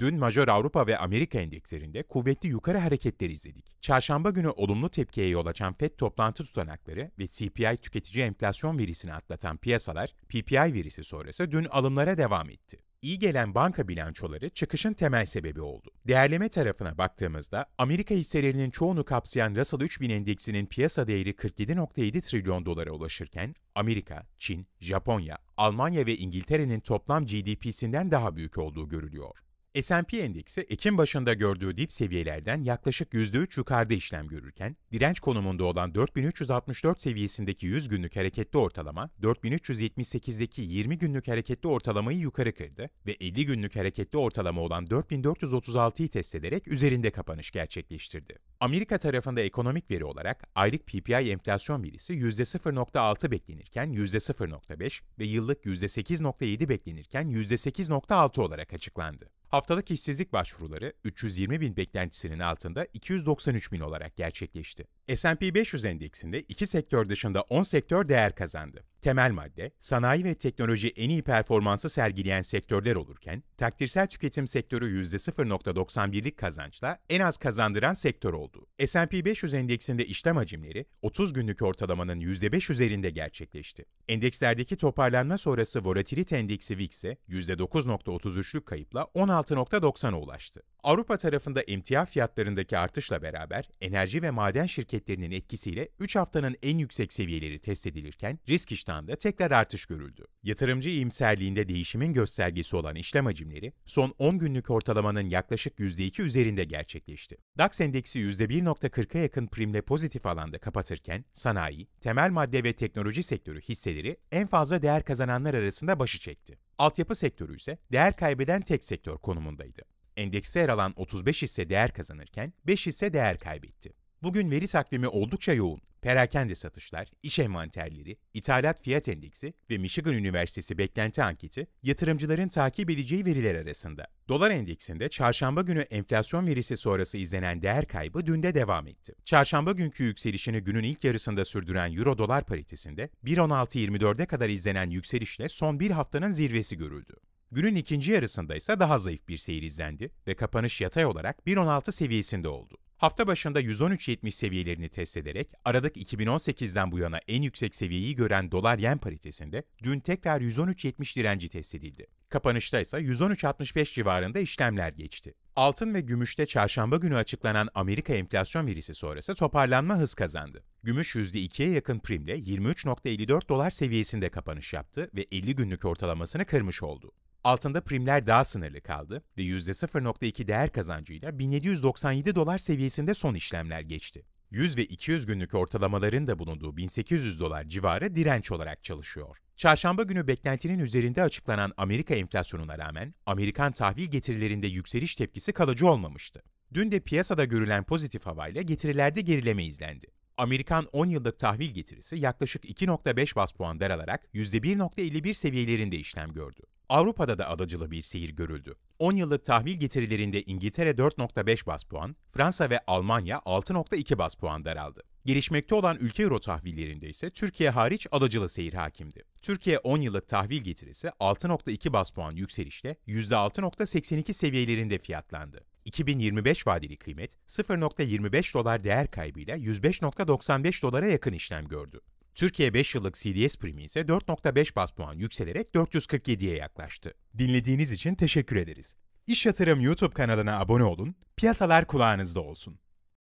Dün major Avrupa ve Amerika endekslerinde kuvvetli yukarı hareketler izledik. Çarşamba günü olumlu tepkiye yol açan FED toplantı tutanakları ve CPI tüketici enflasyon verisini atlatan piyasalar, PPI verisi sonrası dün alımlara devam etti. İyi gelen banka bilançoları çıkışın temel sebebi oldu. Değerleme tarafına baktığımızda Amerika hisselerinin çoğunu kapsayan Russell 3000 endeksinin piyasa değeri 47.7 trilyon dolara ulaşırken Amerika, Çin, Japonya, Almanya ve İngiltere'nin toplam GDP'sinden daha büyük olduğu görülüyor. S&P endeksi Ekim başında gördüğü dip seviyelerden yaklaşık %3 yukarıda işlem görürken, direnç konumunda olan 4364 seviyesindeki 100 günlük hareketli ortalama, 4378'deki 20 günlük hareketli ortalamayı yukarı kırdı ve 50 günlük hareketli ortalama olan 4436'yı test ederek üzerinde kapanış gerçekleştirdi. Amerika tarafında ekonomik veri olarak aylık PPI enflasyon verisi %0.6 beklenirken %0.5 ve yıllık %8.7 beklenirken %8.6 olarak açıklandı. Haftalık işsizlik başvuruları 320 bin beklentisinin altında 293 bin olarak gerçekleşti. S&P 500 endeksinde iki sektör dışında 10 sektör değer kazandı. Temel madde, sanayi ve teknoloji en iyi performansı sergileyen sektörler olurken, takdirsel tüketim sektörü %0.91'lik kazançla en az kazandıran sektör oldu. S&P 500 endeksinde işlem hacimleri 30 günlük ortalamanın %5 üzerinde gerçekleşti. Endekslerdeki toparlanma sonrası volatilite endeksi VIX'e %9.33'lük kayıpla 16.90'a ulaştı. Avrupa tarafında emtia fiyatlarındaki artışla beraber enerji ve maden şirketlerinin etkisiyle 3 haftanın en yüksek seviyeleri test edilirken risk iştahında tekrar artış görüldü. Yatırımcı iyimserliğinde değişimin göstergesi olan işlem hacimleri son 10 günlük ortalamanın yaklaşık %2 üzerinde gerçekleşti. DAX endeksi %1.40'a yakın primle pozitif alanda kapatırken sanayi, temel madde ve teknoloji sektörü hisseleri hisseleri en fazla değer kazananlar arasında başı çekti. Altyapı sektörü ise değer kaybeden tek sektör konumundaydı. Endekste yer alan 35 hisse değer kazanırken 5 hisse değer kaybetti. Bugün veri takvimi oldukça yoğun perakende satışlar, iş envanterleri, ithalat fiyat endeksi ve Michigan Üniversitesi beklenti anketi yatırımcıların takip edeceği veriler arasında. Dolar endeksinde çarşamba günü enflasyon verisi sonrası izlenen değer kaybı dün de devam etti. Çarşamba günkü yükselişini günün ilk yarısında sürdüren euro dolar paritesinde 1.16.24'e kadar izlenen yükselişle son bir haftanın zirvesi görüldü. Günün ikinci yarısında ise daha zayıf bir seyir izlendi ve kapanış yatay olarak 1.16 seviyesinde oldu. Hafta başında 113.70 seviyelerini test ederek Aralık 2018'den bu yana en yüksek seviyeyi gören dolar yen paritesinde dün tekrar 113.70 direnci test edildi. Kapanışta ise 113.65 civarında işlemler geçti. Altın ve gümüşte çarşamba günü açıklanan Amerika enflasyon verisi sonrası toparlanma hız kazandı. Gümüş %2'ye yakın primle 23.54 dolar seviyesinde kapanış yaptı ve 50 günlük ortalamasını kırmış oldu. Altında primler daha sınırlı kaldı ve %0.2 değer kazancıyla 1797 dolar seviyesinde son işlemler geçti. 100 ve 200 günlük ortalamaların da bulunduğu 1800 dolar civarı direnç olarak çalışıyor. Çarşamba günü beklentinin üzerinde açıklanan Amerika enflasyonuna rağmen Amerikan tahvil getirilerinde yükseliş tepkisi kalıcı olmamıştı. Dün de piyasada görülen pozitif havayla getirilerde gerileme izlendi. Amerikan 10 yıllık tahvil getirisi yaklaşık 2.5 bas puan daralarak %1.51 seviyelerinde işlem gördü. Avrupa'da da adacılı bir seyir görüldü. 10 yıllık tahvil getirilerinde İngiltere 4.5 bas puan, Fransa ve Almanya 6.2 bas puan daraldı. Gelişmekte olan ülke euro tahvillerinde ise Türkiye hariç alıcılı seyir hakimdi. Türkiye 10 yıllık tahvil getirisi 6.2 bas puan yükselişle %6.82 seviyelerinde fiyatlandı. 2025 vadeli kıymet 0.25 dolar değer kaybıyla 105.95 dolara yakın işlem gördü. Türkiye 5 yıllık CDS primi ise 4.5 bas puan yükselerek 447'ye yaklaştı. Dinlediğiniz için teşekkür ederiz. İş Yatırım YouTube kanalına abone olun, piyasalar kulağınızda olsun.